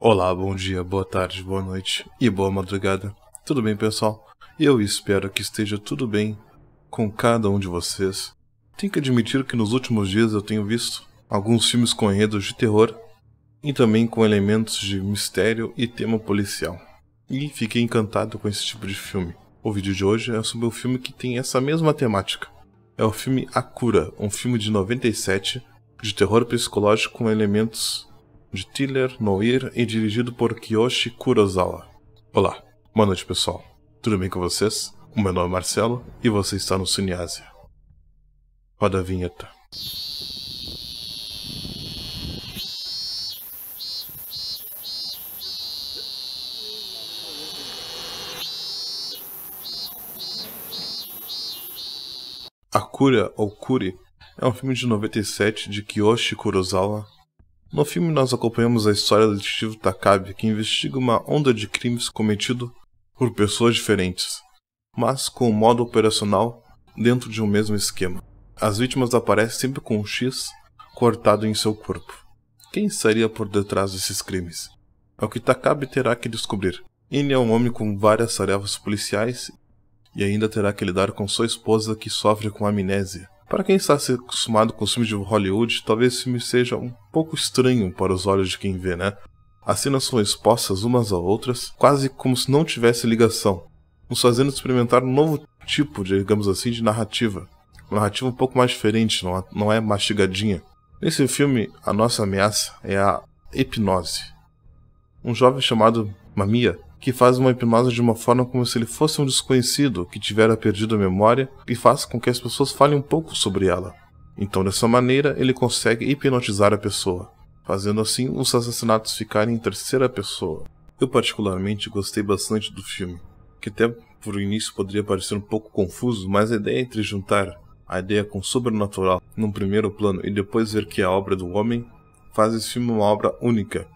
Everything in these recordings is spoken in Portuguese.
Olá, bom dia, boa tarde, boa noite e boa madrugada. Tudo bem, pessoal? Eu espero que esteja tudo bem com cada um de vocês. Tenho que admitir que nos últimos dias eu tenho visto alguns filmes com enredos de terror e também com elementos de mistério e tema policial. E fiquei encantado com esse tipo de filme. O vídeo de hoje é sobre um filme que tem essa mesma temática. É o filme A Cura, um filme de 97 de terror psicológico com elementos de Tiller Noir e dirigido por Kiyoshi Kurosawa. Olá, boa noite pessoal, tudo bem com vocês? O meu nome é Marcelo e você está no Cineásia. Roda a vinheta. A cura ou Kuri é um filme de 97 de Kiyoshi Kurosawa no filme, nós acompanhamos a história do detetive Takabe, que investiga uma onda de crimes cometidos por pessoas diferentes, mas com um modo operacional dentro de um mesmo esquema. As vítimas aparecem sempre com um X cortado em seu corpo. Quem estaria por detrás desses crimes? É o que Takabe terá que descobrir. Ele é um homem com várias tarefas policiais e ainda terá que lidar com sua esposa que sofre com amnésia. Para quem está acostumado com os filmes de Hollywood, talvez esse filme seja um pouco estranho para os olhos de quem vê, né? As cenas são expostas umas a outras, quase como se não tivesse ligação, nos fazendo experimentar um novo tipo, digamos assim, de narrativa. Uma narrativa um pouco mais diferente, não é mastigadinha. Nesse filme, a nossa ameaça é a hipnose. Um jovem chamado Mamia que faz uma hipnose de uma forma como se ele fosse um desconhecido que tivera perdido a memória e faz com que as pessoas falem um pouco sobre ela. Então, dessa maneira, ele consegue hipnotizar a pessoa, fazendo assim os assassinatos ficarem em terceira pessoa. Eu, particularmente, gostei bastante do filme, que até por início poderia parecer um pouco confuso, mas a ideia entre juntar a ideia com o sobrenatural num primeiro plano e depois ver que é a obra do homem faz esse filme uma obra única,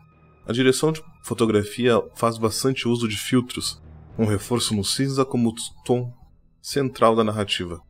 a direção de fotografia faz bastante uso de filtros, um reforço no cinza como tom central da narrativa.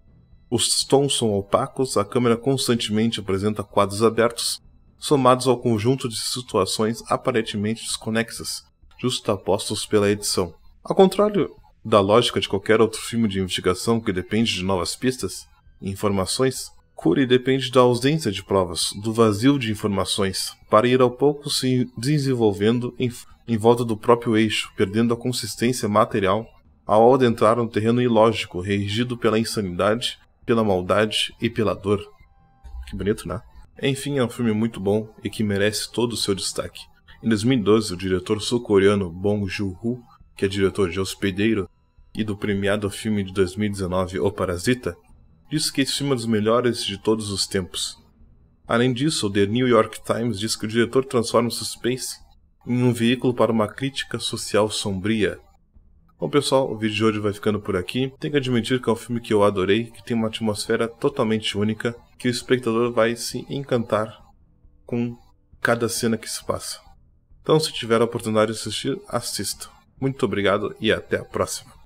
Os tons são opacos, a câmera constantemente apresenta quadros abertos, somados ao conjunto de situações aparentemente desconexas, justapostos pela edição. Ao contrário da lógica de qualquer outro filme de investigação que depende de novas pistas e informações, Cury depende da ausência de provas, do vazio de informações, para ir ao pouco se desenvolvendo em, em volta do próprio eixo, perdendo a consistência material ao adentrar um terreno ilógico, regido pela insanidade, pela maldade e pela dor. Que bonito, né? Enfim, é um filme muito bom e que merece todo o seu destaque. Em 2012, o diretor sul-coreano Bong Joon-ho, que é diretor de Hospedeiro e do premiado filme de 2019 O Parasita, diz que esse filme é um dos melhores de todos os tempos. Além disso, o The New York Times diz que o diretor transforma o suspense em um veículo para uma crítica social sombria. Bom pessoal, o vídeo de hoje vai ficando por aqui. Tenho que admitir que é um filme que eu adorei, que tem uma atmosfera totalmente única, que o espectador vai se encantar com cada cena que se passa. Então, se tiver a oportunidade de assistir, assista. Muito obrigado e até a próxima.